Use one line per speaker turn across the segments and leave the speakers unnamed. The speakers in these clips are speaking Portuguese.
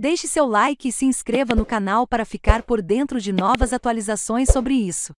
Deixe seu like e se inscreva no canal para ficar por dentro de novas atualizações sobre isso.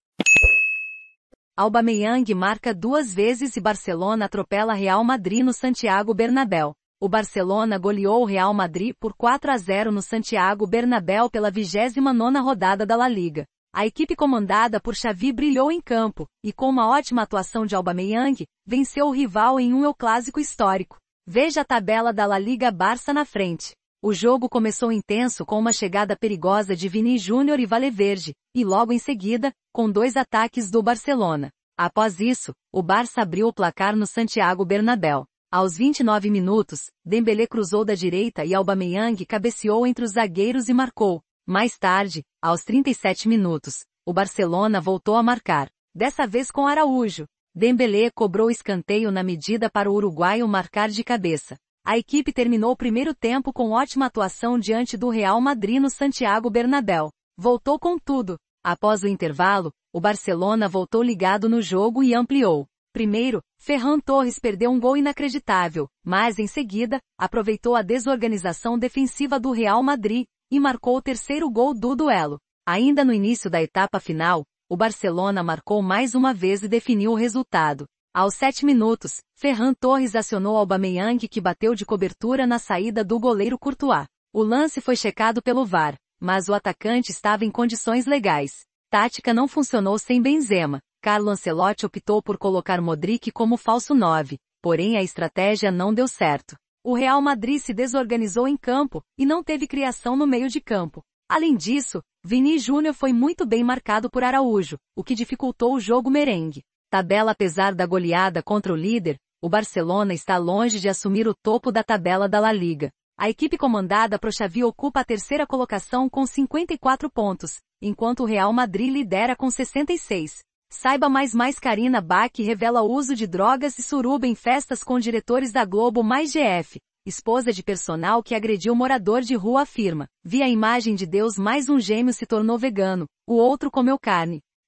Aubameyang marca duas vezes e Barcelona atropela Real Madrid no Santiago Bernabéu. O Barcelona goleou o Real Madrid por 4 a 0 no Santiago Bernabéu pela 29ª rodada da La Liga. A equipe comandada por Xavi brilhou em campo, e com uma ótima atuação de Aubameyang, venceu o rival em um clássico histórico. Veja a tabela da La Liga Barça na frente. O jogo começou intenso com uma chegada perigosa de Vini Júnior e Valeverde, e logo em seguida, com dois ataques do Barcelona. Após isso, o Barça abriu o placar no Santiago Bernabéu. Aos 29 minutos, Dembélé cruzou da direita e Aubameyang cabeceou entre os zagueiros e marcou. Mais tarde, aos 37 minutos, o Barcelona voltou a marcar, dessa vez com Araújo. Dembélé cobrou escanteio na medida para o uruguaio marcar de cabeça. A equipe terminou o primeiro tempo com ótima atuação diante do Real Madrid no Santiago Bernabéu. Voltou com tudo. Após o intervalo, o Barcelona voltou ligado no jogo e ampliou. Primeiro, Ferran Torres perdeu um gol inacreditável, mas em seguida, aproveitou a desorganização defensiva do Real Madrid e marcou o terceiro gol do duelo. Ainda no início da etapa final, o Barcelona marcou mais uma vez e definiu o resultado. Aos sete minutos, Ferran Torres acionou Aubameyang que bateu de cobertura na saída do goleiro Courtois. O lance foi checado pelo VAR, mas o atacante estava em condições legais. Tática não funcionou sem Benzema. Carlo Ancelotti optou por colocar Modric como falso 9, porém a estratégia não deu certo. O Real Madrid se desorganizou em campo e não teve criação no meio de campo. Além disso, Vini Júnior foi muito bem marcado por Araújo, o que dificultou o jogo merengue tabela apesar da goleada contra o líder, o Barcelona está longe de assumir o topo da tabela da La Liga. A equipe comandada por Xavi ocupa a terceira colocação com 54 pontos, enquanto o Real Madrid lidera com 66. Saiba mais mais Karina Bach revela o uso de drogas e suruba em festas com diretores da Globo mais GF. Esposa de personal que agrediu morador de rua afirma. Vi a imagem de Deus mais um gêmeo se tornou vegano, o outro comeu carne.